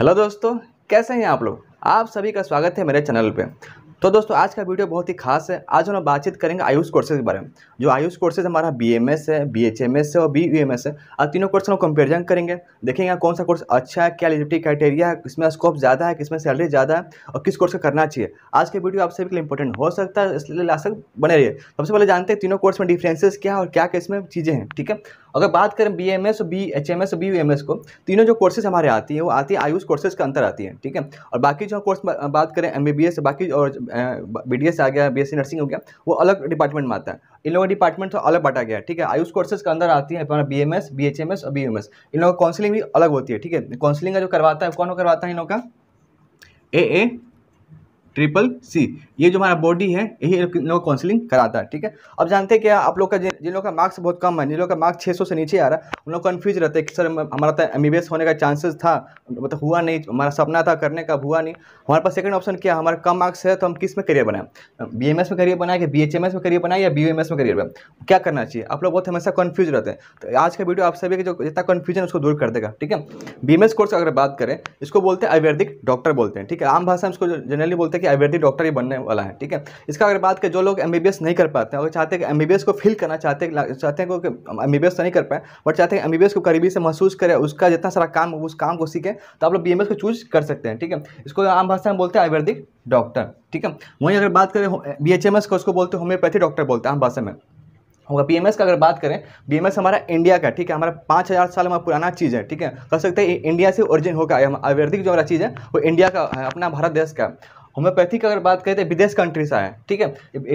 Hello दोस्तों कैसे हैं आप लोग आप सभी का स्वागत है मेरे चैनल पे तो दोस्तों आज का वीडियो बहुत ही खास है आज हम बातचीत करेंगे आयुष कोर्सेज के बारे में जो आयुष कोर्सेज हमारा बी एम एस है बी एच एम एस है और बी यू एम एस है अब तीनों कोर्स हम कंपेरिजन करेंगे देखेंगे कौन सा कोर्स अच्छा है क्या एलिजिबिलिटी क्राइटेरिया है किसमें स्कोप ज़्यादा है किसमें सैलरी ज़्यादा है और किस कोर्स का करना चाहिए आज का वीडियो आप सभी के लिए इंपॉर्टेंट हो सकता है इसलिए लास्ट तक बने रहिए सबसे पहले जानते हैं तीनों कोर्स में डिफ्रेंसेस क्या है और क्या क्या इसमें चीज़ें हैं ठीक है अगर बात करें B M S B H M S B U M S को तीनों जो कोर्सेज हमारे आती हैं वो आती है आयुष कोर्सेज के अंतर आती है ठीक है और बाकी जो कोर्स बात करें एम बी बी एस बाकी और बी डी एस आ गया बी एस सी नर्सिंग हो गया वो अलग डिपार्टमेंट में आता है इन लोगों का डिपार्टमेंट तो अलग बांटा गया है ठीक है आयुष कोर्सेज के अंदर आती है हमारा B M S B H M S और बी यू एम एस इन लोगों का काउंसलिंग भी अलग होती है ठीक है काउंसलिंग का जो करवाता है कौन करवाता है इन लोगों का ए ए ट्रिपल सी ये जो हमारा बॉडी है यही इन लोग काउंसिलिंग कराता है ठीक है अब जानते हैं क्या आप लोग का जिन लोगों लोग का मार्क्स बहुत कम है जिन लोग का मार्क्स 600 से नीचे आ रहा है उन लोग कन्फ्यूज रहते हैं कि सर हमारा तो एम होने का चांसेस था मतलब हुआ नहीं हमारा सपना था करने का हुआ नहीं हमारे पास सेकंड ऑप्शन क्या हमारा कम मार्क्स है तो हम किस में करियर बनाए बी में करियर बनाए कि बी में करियर बनाए या बी में करियर बनाए क्या करना चाहिए आप लोग बहुत हमेशा कन्फ्यूज रहते हैं तो आज का वीडियो आप सभी के जो जितना कन्फ्यूजन उसको दूर कर देगा ठीक है बी कोर्स अगर बात करें इसको बोलते हैं आयुर्वेदिक डॉक्टर बोलते हैं ठीक है आम भाषा में इसको जनरली बोलते हैं कि आयुर्वेदिक डॉक्टर ही बनने वाला है ठीक है इसका अगर बात करें जो लोग एमबीबीएस नहीं कर पाते हैं अगर चाहते हैं कि एम को फिल करना चाहते हैं चाहते हैं कि एमबीबीएस तो नहीं कर पाए बट चाहते हैं एमबीबीएस को करीबी से महसूस करें उसका जितना सारा काम हो उस काम को सीखें तो आप लोग बी को चूज कर सकते हैं ठीक है इसको आम भाषा में बोलते हैं आयुर्वेदिक डॉक्टर ठीक है वहीं अगर बात करें बी एच का उसको बोलते हैं होम्योपैथी डॉक्टर बोलते हैं आम भाषा में होगा बी का अगर बात करें बी हमारा इंडिया का ठीक है हमारा पाँच हज़ार साल हमारा पुराना चीज़ है ठीक है कह सकते हैं इंडिया से ओरिजिन होगा आयुर्वेदिक जो हमारा चीज़ है वो इंडिया का है अपना भारत देश का होम्योपैथी की अगर बात करें तो विदेश कंट्री से आया ठीक है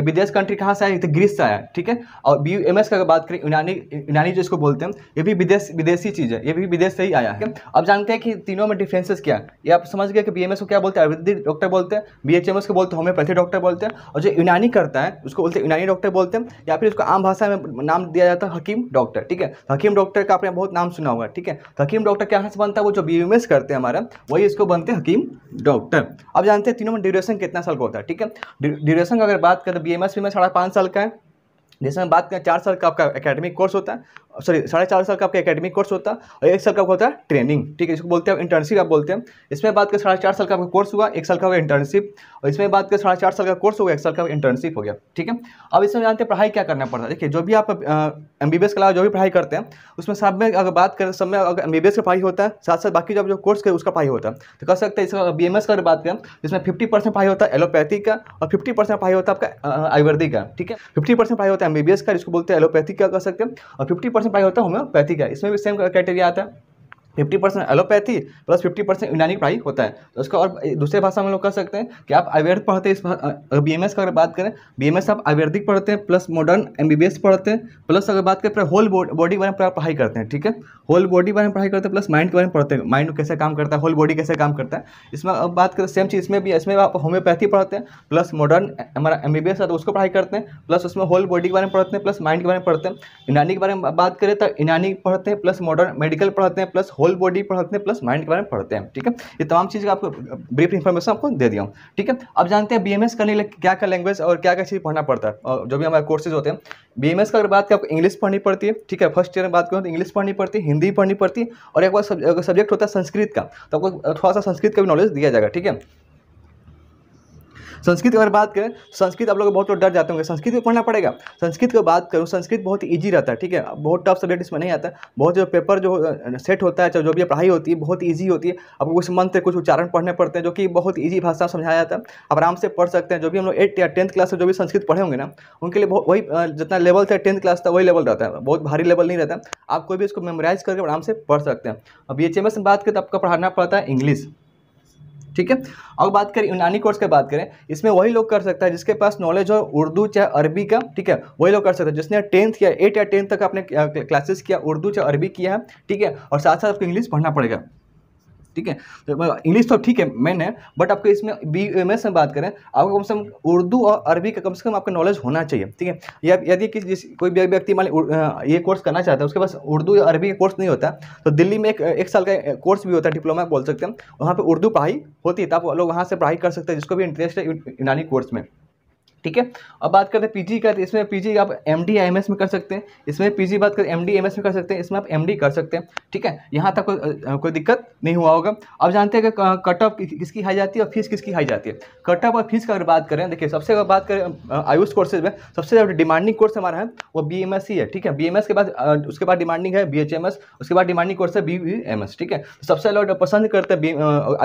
विदेश कंट्री कहाँ से आया तो ग्रीस से आया है ठीक है और बी एम एस की अगर बात करें यूनानी यूनानी जो इसको बोलते हैं ये भी विदेश विदेशी चीज़ है ये भी विदेश से ही आया है अब जानते हैं कि तीनों में डिफ्रेंसेस क्या है ये आप समझ गए कि बी एम को क्या बोलते हैं आयुर्वेदिक डॉक्टर बोलते हैं बी एच एम एस को बोलते हैं होम्योपैथी डॉक्टर बोलते हैं और जो यूनानी करता है उसको बोलते हैं यूनानी डॉक्टर बोलते हैं या फिर उसको आम भाषा में नाम दिया जाता है हकीम डॉक्टर ठीक है हकीम डॉक्टर का आपने बहुत नाम सुना होगा ठीक है हकीम डॉक्टर क्या से बनता है वो जो बी एम एस करते हैं हमारा वही इसको बनते हैं हकीम डॉक्टर अब जानते हैं तीनों में ड्यूरेशन कितना साल का होता है ठीक है ड्यूरेशन अगर बात करें बी एम एस साढ़े पाँच साल का है जैसे हम बात करें चार साल का आपका एकेडमिक कोर्स होता है सॉरी साढ़े चार साल का आपका एकेडमिक कोर्स होता है और एक साल का होता है ट्रेनिंग ठीक है इसको बोलते हैं इंटर्नशिप आप बोलते हैं इसमें बात कर साढ़े चार साल का आपका कोर्स हुआ एक साल का हुआ इंटर्नशिप और इसमें बात कर साढ़े चार साल का कोर्स हुआ एक साल का इंटर्नशिप हो गया ठीक है अब इसमें जानते हैं पढ़ाई क्या करना पड़ता है देखिए जो भी आप एम बी के अलावा जो भी पढ़ाई करते हैं उसमें सब में अगर बात करें सब में अगर एम बी का पढ़ाई होता है साथ साथ बाकी जब जो कोर्स करें उसका पढ़ाई होता है तो कह सकते हैं इसका बी एम का अगर बात करें इसमें फिफ्टी परसेंट पढ़ाई होता है एलोपैथी का और फिफ्टी परसेंट पढ़ाई होता है आपका आयुर्वेदिक का ठीक है फिफ्टी परसेंट पढ़ाई होता है एम बी का जिसको बोलते हैं एलोपैथी का कह सकते हैं और फिफ्टी परसेंट पाई होता है होम्योपैथी का इसमें भी सेम क्राइटेरिया आता है fifty percent allopathy plus fifty percent Unani पढ़ाई होता है तो उसका और दूसरे भाषा में लोग कर सकते हैं कि आप आयुर्वेद पढ़ते हैं इस अगर बी एम एस का अगर बात करें बी एम एस आप आयुर्वेदिक पढ़ते हैं plus modern M B B S पढ़ते हैं प्लस अगर बात करें होल बॉडी के बारे में पढ़ाई करते हैं ठीक है होल बॉडी के बारे में पढ़ाई करते हैं प्लस माइंड के बारे में पढ़ते हैं माइंड कैसे काम करता है होल बॉडी कैसे काम करता है इसमें अब बात करें सेम चीज़ इसमें भी इसमें आप होम्योपैथी पढ़ते हैं प्लस मॉडर्न हमारा एम बी बी एस है तो उसको पढ़ाई करते हैं प्लस उसमें होल बॉडी के बारे में पढ़ते हैं प्लस माइंड के बारे में पढ़ते हैं यूनानी के बारे में बात करें तो यूनानी पढ़ते हैं प्लस मॉडर्न मेडिकल पढ़ते हैं प्लस होल बॉडी पढ़ते हैं प्लस माइंड के बारे में पढ़ते हैं ठीक है ये तमाम चीज़ का आपको ब्रीफ इन्फॉर्मेशन आपको दे दिया हूँ ठीक है अब जानते हैं बी एम एस करने लिए क्या क्या लैंग्वेज और क्या क्या चीज़ पढ़ना पड़ता है और जो भी हमारे कोर्सेज होते हैं बी एम एस का अगर बात करें आपको इंग्लिश पढ़नी पड़ती है ठीक है फर्स्ट ईयर में बात करें तो इंग्लिश पढ़नी पड़ती है हिंदी पढ़नी पड़ती है और एक बार सब्जेक्ट होता है संस्कृत का तो आपको थोड़ा सा संस्कृत का भी नॉलेज दिया जाएगा ठीक है संस्कृत की अगर बात करें संस्कृत आप लोग बहुत लोग डर जाते होंगे संस्कृत में पढ़ना पड़ेगा संस्कृत को बात करूँ संस्कृत बहुत ईजी रहता है ठीक है बहुत टफ सब्जेक्ट इसमें नहीं आता बहुत जो पेपर जो सेट होता है चाहे जो भी पढ़ाई होती है बहुत ईजी होती है आपको कुछ मंत्र कुछ उच्चारण पढ़ने पड़ते हैं जो कि बहुत ईजी भाषा समझाया जाता है आप आराम से पढ़ सकते हैं जो भी हम लोग एट या टेंथ क्लास में जो भी संस्कृत पढ़े होंगे ना उनके लिए वही जितना लेवल था टेंथ क्लास था वही लेवल रहता है बहुत भारी लेवल नहीं रहता आप कोई भी इसको मेमोराइज करके आराम से पढ़ सकते हैं अब ये चैम्बर बात करें तो आपका पढ़ाना पड़ता है इंग्लिश ठीक है अब बात करें यूनानी कोर्स की बात करें इसमें वही लोग कर सकता है जिसके पास नॉलेज हो उर्दू चाहे अरबी का ठीक है वही लोग कर सकते हैं जिसने टेंथ किया एट या टेंथ तक आपने क्लासेस किया उर्दू चाहे अरबी किया है ठीक है और साथ साथ आपको इंग्लिश पढ़ना पड़ेगा ठीक है तो इंग्लिश तो ठीक है मेन है बट आपको इसमें बी एम एस में बात करें आपको कम से कम उर्दू और अरबी का कम से कम आपका नॉलेज होना चाहिए ठीक है या यदि कि जिस कोई व्यक्ति मान ये कोर्स करना चाहता है उसके पास उर्दू या अरबी का कोर्स नहीं होता तो दिल्ली में एक एक साल का कोर्स भी होता है डिप्लोमा बोल सकते हैं वहाँ पर उर्दू पढ़ाई होती है तो आप लोग वहाँ से पढ़ाई कर सकते हैं जिसको भी इंटरेस्ट है यूनानी कोर्स में ठीक है अब बात करते हैं पीजी का तो इसमें पीजी आप एम डी में कर सकते हैं इसमें पीजी बात करें एम डी में कर सकते हैं इसमें आप एम कर सकते हैं ठीक है यहाँ तक कोई कोई दिक्कत नहीं हुआ होगा अब जानते हैं कि कट ऑफ किसकी हाई जाती है और फीस किसकी हाई जाती है कट ऑफ और फीस का अगर बात करें देखिए सबसे अगर बात करें आयुष कोर्सेज में सबसे ज़्यादा डिमांडिंग कोर्स हमारा है वो बी ही है ठीक है बी के बाद उसके बाद डिमांडिंग है बी उसके बाद डिमांडिंग कोर्स है बी ठीक है सबसे ज़्यादा पसंद करते हैं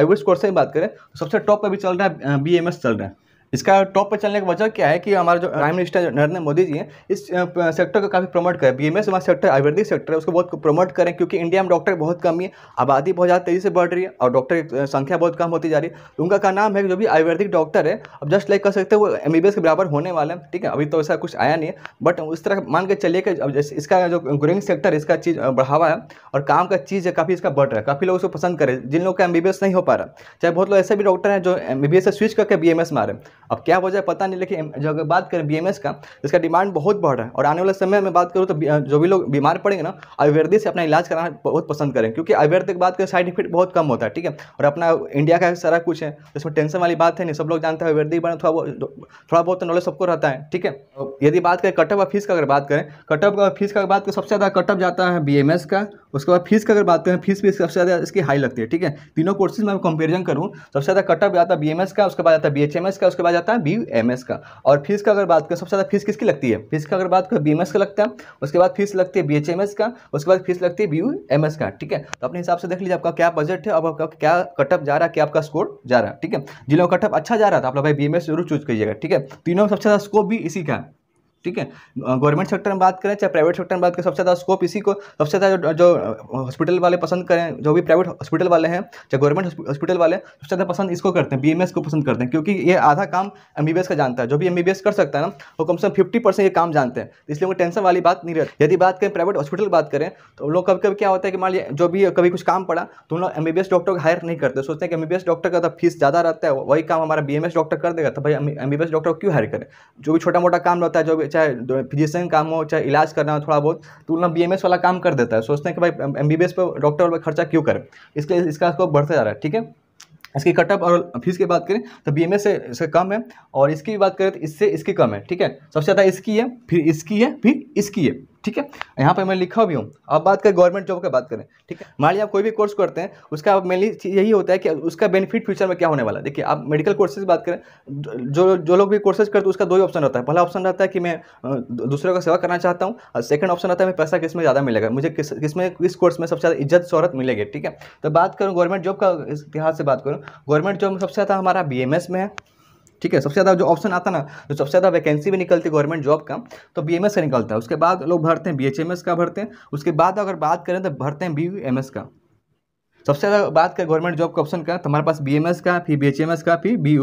आयुष कोर्स से बात करें तो सबसे टॉप पर भी चल रहा है बी चल रहा है इसका टॉप पर चलने का वजह क्या है कि हमारे जो प्राइम मिनिस्टर नरेंद्र मोदी जी हैं इस सेक्टर को काफ़ी प्रमोट करें बी एम एस हमारा सेक्टर आयुर्वेदिक सेक्टर है उसको बहुत प्रमोट करें क्योंकि इंडिया में डॉक्टर बहुत कम है आबादी बहुत ज़्यादा तेज़ी से बढ़ रही है और डॉक्टर की संख्या बहुत कम होती जा रही है उनका का नाम है जो भी आयुर्वेदिक डॉक्टर है अब जस्ट लाइक कर सकते हैं वो एम के बराबर होने वाले हैं ठीक है अभी तो ऐसा कुछ आया नहीं है बट उस तरह मान के चलिए कि इसका जो ग्रोइंग सेक्टर इसका चीज़ बढ़ावा है और काम का चीज़ है काफ़ी इसका बढ़ रहा है काफ़ी लोग उसको पसंद करें जिन लोग का एम नहीं हो पा रहा चाहे बहुत लोग ऐसे भी डॉक्टर हैं जो एम से स्विच करके बी एम मारे अब क्या वजह पता नहीं लेकिन जो अगर बात करें बी का इसका डिमांड बहुत बढ़ रहा है और आने वाले समय में बात करूँ तो जो भी लोग बीमार पड़ेंगे ना आयुर्वेदिक से अपना इलाज कराना बहुत पसंद करें क्योंकि आयुर्वेद की बात करें साइड इफेक्ट बहुत कम होता है ठीक है और अपना इंडिया का सारा कुछ है तो इसमें टेंशन वाली बात है नहीं सब लोग जानते हैं आयुर्वेदिक बना थोड़ा थोड़ा बहुत नॉलेज तो सबको रहता है ठीक है यदि बात करें कटअप और फीस का अगर बात करें कटअप और फीस का बात करें सबसे ज़्यादा कटअप जाता है बी का उसके बाद फीस की अगर बात करें फीस भी सबसे ज़्यादा इसकी हाई लगती है ठीक है तीनों कोर्सेज में कंपेरिजन करूँ सबसे ज़्यादा कटअप आता है बी का उसके बाद आता है बी का उसके बाद आता है बी का और फीस का अगर बात करें सबसे ज़्यादा फीस किसकी लगती है फीस का अगर बात करें बी का लगता है उसके बाद फीस लगती है बी का उसके बाद फीस लगती है बी का ठीक है तो अपने हिसाब से देख लीजिए आपका क्या बजट है अब आपका क्या कटअप जा रहा है क्या आपका स्कोर जा रहा है ठीक है जिन लोगों का कटअप अच्छा जा रहा था आप लोग भाई बी जरूर चूज करिएगा ठीक है तीनों में सबसे ज़्यादा स्कोप भी इसी का है ठीक है गवर्नमेंट सेक्टर में बात करें चाहे प्राइवेट सेक्टर में बात करें सबसे ज़्यादा स्कोप इसी को सबसे ज़्यादा जो हॉस्पिटल वाले पसंद करें जो भी प्राइवेट हॉस्पिटल वाले हैं चाहे गवर्नमेंट हॉस्पिटल वाले सबसे ज़्यादा पसंद इसको करते हैं बी को पसंद करते हैं क्योंकि ये आधा काम एम का जानता है जो भी एम कर सकता है ना वो कम से कम फिफ्टी ये काम जानते हैं तो इसलिए वो टेंशन वाली बात नहीं रहती यदि बात करें प्राइवेट हॉस्पिटल बात करें तो लोग कभी कभी क्या होता है कि मान लीजिए जो भी कभी कुछ काम पड़ा तो उन लोग एम डॉक्टर को हायर नहीं करते तो सोचते हैं कि एम डॉक्टर का तो फीस ज़्यादा रहता है वही काम हमारा बी डॉक्टर कर देगा तो भाई एम डॉक्टर क्यों हायर करें जो भी छोटा मोटा काम रहता है जो भी चाहे फिजिशियन काम हो चाहे इलाज करना हो थोड़ा बहुत तो उन बी वाला काम कर देता है सोचते हैं कि भाई एम बी पर डॉक्टर पर खर्चा क्यों करें इसके इसका स्कोप बढ़ता जा रहा है ठीक है इसकी कटअप और फीस की बात करें तो बी से इसका कम है और इसकी बात करें तो इससे इसकी कम है ठीक है सबसे ज़्यादा इसकी है फिर इसकी है फिर इसकी है ठीक है यहाँ पर मैं लिखा भी हूँ अब बात करें गवर्नमेंट जॉब का बात करें ठीक है मान लीजिए आप कोई भी कोर्स करते हैं उसका मेनली यही होता है कि उसका बेनिफिट फ्यूचर में क्या होने वाला है देखिए आप मेडिकल कोर्सेज की बात करें जो जो लोग भी कोर्सेज करते हैं उसका दो ही ऑप्शन रहता है पहला ऑप्शन रहता है कि मैं दूसरे का सेवा करना चाहता हूँ और सेकंड ऑप्शन रहता है मैं पैसा किस में ज़्यादा मिलेगा मुझे किस किस में किस कोर्स में सबसे ज़्यादा इज्जत शहरत मिलेगी ठीक है तो बात करूँ गवर्नमेंट जॉब का इतिहास से बात करूँ गवर्नमेंट जॉब में सबसे ज़्यादा हमारा बी में है ठीक है सबसे ज़्यादा जो ऑप्शन आता ना जो तो सबसे ज़्यादा वैकेंसी भी निकलती है गवर्नमेंट जॉब का तो बी का निकलता है उसके बाद लोग भरते हैं बी का भरते हैं उसके बाद अगर बात करें तो भरते हैं बी का सबसे ज़्यादा बात करें गवर्नमेंट जॉब का ऑप्शन का तो हमारे पास बी का फिर बी का फिर बी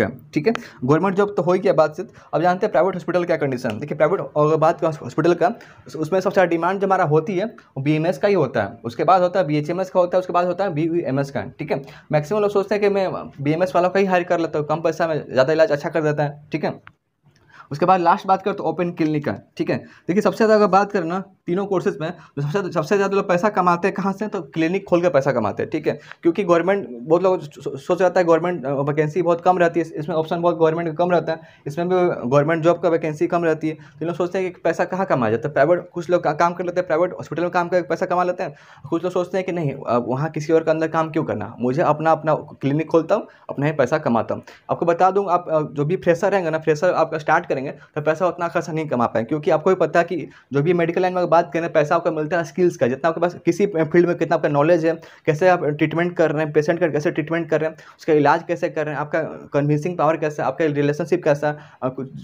का ठीक है गवर्नमेंट जॉब तो हो ही क्या बातचीत अब जानते हैं प्राइवेट हॉस्पिटल क्या कंडीशन देखिए प्राइवेट अगर बात करें हॉस्पिटल का उसमें सबसे ज़्यादा डिमांड जो हमारा होती है वो बी का ही होता है उसके बाद होता है बी का होता है उसके बाद होता है बी का ठीक है मैक्सिमम लोग सोचते हैं कि मैं बी वालों का ही हायर कर लेता हूँ कम पैसा में ज़्यादा इलाज अच्छा कर देता है ठीक है उसके बाद लास्ट बात करें तो ओपन क्लिनिक का ठीक है देखिए सबसे ज़्यादा अगर बात करें ना तीनों कोर्सेज में तो सबसे सबसे ज़्यादा लोग पैसा कमाते हैं कहाँ से तो क्लिनिक खोल कर पैसा कमाते हैं ठीक है क्योंकि गवर्नमेंट बहुत लोग सोच जाता है गवर्नमेंट वैकेंसी बहुत कम रहती है इसमें ऑप्शन बहुत गवर्नमेंट का कम रहता है इसमें भी गवर्नमेंट जॉब का वैकेंसी कम रहती है तो लोग सोचते हैं कि पैसा कहाँ कमाया जाता है प्राइवेट कुछ लोग काम कर लेते हैं प्राइवेट हॉस्पिटल में काम कर पैसा कमा लेते हैं कुछ लोग सोचते हैं कि नहीं वहाँ किसी और के अंदर काम क्यों करना मुझे अपना अपना क्लिनिक खोलता हूँ अपना ही पैसा कमाता हूँ आपको बता दूँ आप जो भी फ्रेशर रहेंगे ना फ्रेशर आपका स्टार्ट करेंगे तो पैसा उतना खर्चा नहीं कमा पाएंगे क्योंकि आपको भी पता है कि जो भी मेडिकल लाइन में बात करें पैसा आपका मिलता है स्किल्स का जितना आपके पास किसी फील्ड में कितना आपका नॉलेज है कैसे आप ट्रीटमेंट कर रहे हैं पेशेंट का कैसे ट्रीटमेंट कर रहे हैं उसका इलाज कैसे कर रहे हैं आपका कन्विंसिंग पावर कैसा आपका रिलेशनशिप कैसा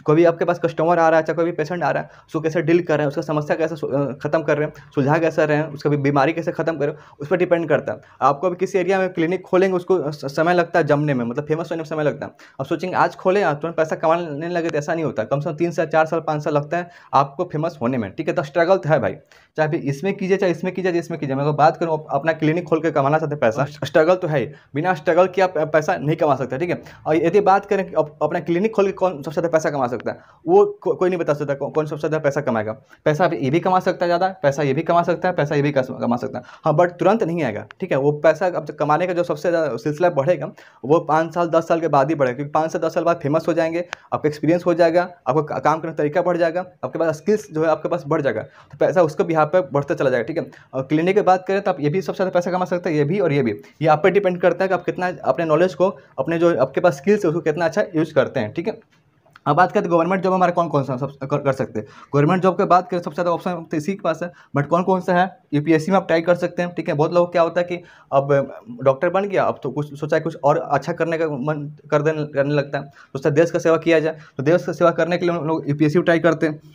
कोई भी आपके पास कस्टमर आ रहा है चाहे कोई भी पेशेंट आ रहा है उसको कैसे डील कर रहे हैं उसका समस्या कैसे खत्म कर रहे हैं सुलझा कैसा रहे हैं उसका बीमारी कैसे खत्म करें उस पर डिपेंड करता है आपको अभी किसी एरिया में क्लिनिक खोलेंगे उसको समय लगता है जमने में मतलब फेमस होने में समय लगता है अब सोचेंगे आज खोले तुरंत पैसा कमाने लगे तो ऐसा नहीं होता कम से कम तीन से चार साल पाँच साल लगता है आपको फेमस होने में ठीक है तो स्ट्रगल तो है भाई चाहे भी इसमें कीजिए चाहे इसमें कीजिए इसमें कीजिए मैं बात करूँ अपना क्लिनिक खोल के कमाना चाहते पैसा हाँ। स्ट्रगल तो है ही बिना स्ट्रगल के आप पैसा नहीं कमा सकते ठीक है और यदि बात करें अपना क्लिनिक खोल के कौन सबसे ज़्यादा पैसा कमा सकता है वो को, कोई नहीं बता सकता कौन, कौन सबसे ज़्यादा पैसा कमाएगा पैसा ये भी कमा सकता है ज़्यादा पैसा ये भी कमा सकता है पैसा ये भी कमा सकता है हाँ बट तुरंत नहीं आएगा ठीक है वो पैसा अब कमाने का जो सबसे ज़्यादा सिलसिला बढ़ेगा वो पाँच साल दस साल के बाद ही बढ़ेगा क्योंकि पाँच से दस साल बाद फेमस हो जाएंगे आपका एक्सपीरियंस हो जाएगा आपका काम करने का तरीका बढ़ जाएगा आपके पास स्किल्स जो है आपके पास बढ़ जाएगा तो पैसा उसका भी यहाँ पर बढ़ता चला जाएगा ठीक है और क्लिनिक की बात करें तो आप ये भी सबसे ज़्यादा पैसा कमा सकते हैं ये भी और ये भी ये आप पर डिपेंड करता है कि आप कितना अपने नॉलेज को अपने जो आपके पास स्किल्स है उसको कितना अच्छा यूज़ करते हैं ठीक है अब बात करें तो गवर्नमेंट जॉब हमारे कौन कौन सा सब कर, कर सकते हैं गवर्नमेंट जॉब की बात करें तो सबसे ज़्यादा ऑप्शन तो इसी के पास है बट कौन कौन सा है यूपीएससी में आप ट्राई कर सकते हैं ठीक है बहुत लोग क्या होता है कि अब डॉक्टर बन गया अब तो कुछ सोचा है कुछ और अच्छा करने का मन कर देने करने लगता है तो सोचता देश का सेवा किया जाए तो देश का सेवा करने के लिए हम लोग यू ट्राई करते हैं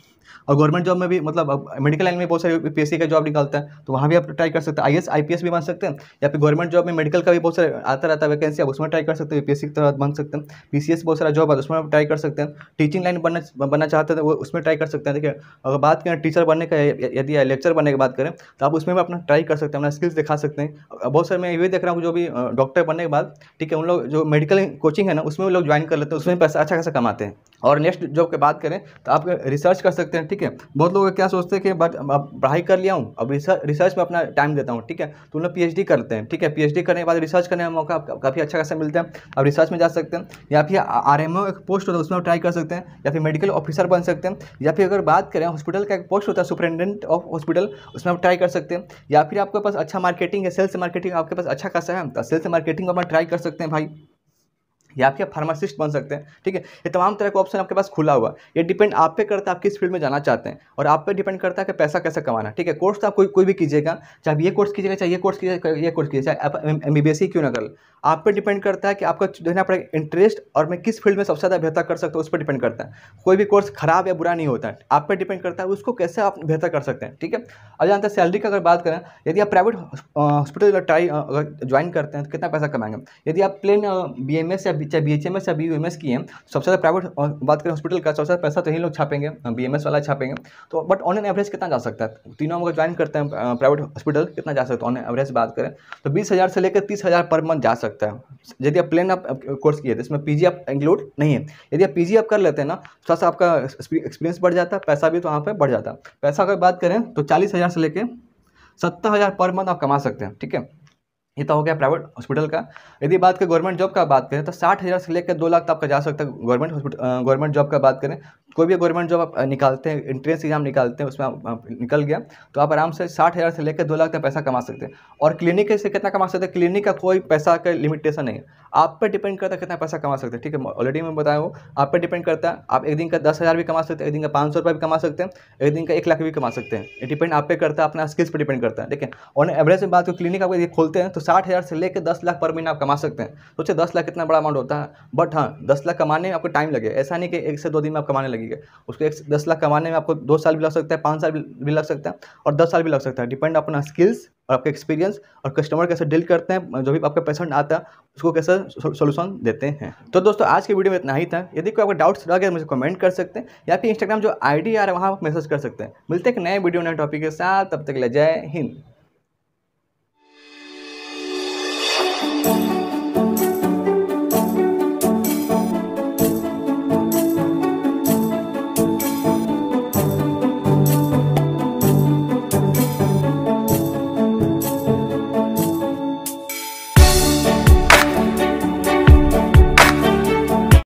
और गवर्नमेंट जॉब में भी मतलब मेडिकल लाइन में बहुत सारे पी का जॉब निकलता है तो वहाँ भी आप ट्राई कर सकते हैं आई एस भी बन सकते हैं या फिर गवर्नमेंट जॉब में मेडिकल का भी बहुत सारे आता रहता है वैकेंसी आप उसमें ट्राई कर सकते हैं पी की तरह बन सकते हैं पी बहुत सारा जॉब है उसमें आप ट्राई कर सकते हैं टीचिंग लाइन बनना बनना चाहते हैं तो वो उसमें ट्राई कर सकते हैं देखिए अगर बात करें टीचर बनने का यदि लेक्चर बनने की बात करें तो आप उसमें भी अपना ट्राई कर सकते हैं अपना स्किल्स दिखा सकते हैं बहुत सारे मैं ये देख रहा हूँ जो भी डॉक्टर बनने के बाद ठीक है उन लोग जो मेडिकल कोचिंग है ना उसमें वो लोग ज्वाइन कर लेते हैं उसमें पैसा अच्छा खासा कमाते हैं और नेक्स्ट जॉब के बात करें तो आप रिसर्च कर सकते हैं ठीक है बहुत लोग क्या सोचते हैं कि बट अब पढ़ाई कर लिया हूँ अब रिसर्च रिसर्च में अपना टाइम देता हूँ ठीक है तो उन लोग पी करते हैं ठीक है पी करने के बाद रिसर्च करने का मौका काफ़ी अच्छा खासा मिलता है आप रिसर्च में जा सकते हैं या फिर आर एम एक पोस्ट होता है उसमें ट्राई कर सकते हैं या फिर मेडिकल ऑफिसर बन सकते हैं या फिर अगर बात करें हॉस्पिटल का एक पोस्ट होता है सुप्रिटेंडेंट ऑफ हॉस्पिटल उसमें आप ट्राई कर सकते हैं या फिर आपके पास अच्छा मार्केटिंग है सेल्स मार्केटिंग आपके पास अच्छा खासा है तो सेल्स मार्केटिंग को अपना ट्राई कर सकते हैं भाई या आपके फार्मासिस्ट बन सकते हैं ठीक है ये तमाम तरह का ऑप्शन आपके पास खुला हुआ ये डिपेंड आप पे करता है आप किस फील्ड में जाना चाहते हैं और आप पे डिपेंड करता है कि पैसा कैसे कमाना ठीक है कोर्स तो आप कोई कोई भी कीजिएगा चाहे आप ये कोर्स कीजिएगा चाहे ये कोर्स कीजिएगा ये कोर्स कीजिए चाहे आप एम बी e क्यों ना कर आप पर डिपेंड करता है कि आपका जो है ना अपना इंटरेस्ट और मैं किस फील्ड में सबसे ज़्यादा बेहतर कर सकता हूँ उस पर डिपेंड करता है कोई भी कोर्स खराब या बुरा नहीं होता है आप पर डिपेंड करता है उसको कैसे आप बेहतर कर सकते हैं ठीक है और जानते हैं सैलरी की अगर बात करें यदि आप प्राइवेट हॉस्पिटल ट्राई ज्वाइन करते हैं तो कितना पैसा कमाएंगे यदि आप प्लेन बी या सभी चाहे बी एच एम एस या बी यू एम एस की है सबसे ज़्यादा प्राइवेट बात करें हॉस्पिटल का सबसे ज़्यादा पैसा तो यही लोग छापेंगे बी एम एस वाला छापेंगे तो बट ऑन एन एवरेज कितना जा सकता है तीनों अगर ज्वाइन करते हैं प्राइवेट हॉस्पिटल कितना जा सकता है ऑन एवरेज बात करें तो बीस हज़ार से लेकर तीस हज़ार पर मंथ जा सकता है यदि आप प्लेन आप कोर्स किए तो इसमें पी जी आप इंक्लूड नहीं है यदि आप पी जी आप कर लेते हैं ना तो थोड़ा सा आपका एक्सपीरियंस बढ़ जाता है पैसा भी तो वहाँ पर बढ़ जाता है पैसा अगर बात करें तो चालीस हज़ार से लेकर सत्तर हज़ार पर मंथ आप कमा सकते हैं ठीक है ये तो हो गया प्राइवेट हॉस्पिटल का यदि बात करें गवर्नमेंट जॉब का बात करें तो साठ हज़ार से लेकर दो लाख तक आपका जा सकता है गवर्नमेंट हॉस्पिटल गवर्नमेंट जॉब का बात करें कोई भी गवर्नमेंट जॉब आप निकालते हैं एंट्रेंस एग्जाम निकालते हैं उसमें आप, निकल गया तो आप आराम से साठ हज़ार से लेकर दो लाख तक पैसा कमा सकते हैं और क्लिनिक से कितना कमा सकते हैं क्लिनिक का कोई पैसा का लिमिटेशन नहीं है आप पर डिपेंड करता है कितना पैसा कमा सकते हैं ठीक है ऑलरेडी मैं बताया हूँ आप पर डिपेंड करता है आप एक दिन का दस हज़ार भी कमा सकते हैं एक दिन का पाँच सौ रुपये भी कमा सकते हैं एक दिन का एक लाख भी कमा सकते हैं ये डिपेंड आप पे करता है अपना स्किल्स पर डिपेंड करता है ठीक है और एवरेज में बात करें क्लिनिक आप खोलते हैं तो साठ हज़ार से लेकर दस लाख पर महीना आप कमा सकते हैं सोचे दस लाख कितना बड़ा अमाउंट होता है बट हाँ दस लाख कमाने में आपको टाइम लगे ऐसा नहीं कि एक से दो दिन में आप कमाने लगे लगेगा उसको एक दस लाख कमाने में आपको दो साल भी लग सकता है पाँच साल भी लग सकता है और दस साल भी लग सकता है डिपेंड अपना स्किल्स और आपके एक्सपीरियंस और कस्टमर कैसे डील करते हैं जो भी आपका पेशेंट आता है उसको कैसे सोल्यूशन देते हैं तो दोस्तों आज के वीडियो में इतना ही था यदि कोई आपका डाउट्स रह गया मुझे कमेंट कर सकते हैं या फिर इंस्टाग्राम जो आई डी आ रहा है वहाँ मैसेज कर सकते हैं मिलते हैं एक नए वीडियो नए टॉपिक के साथ तब तक ले जय हिंद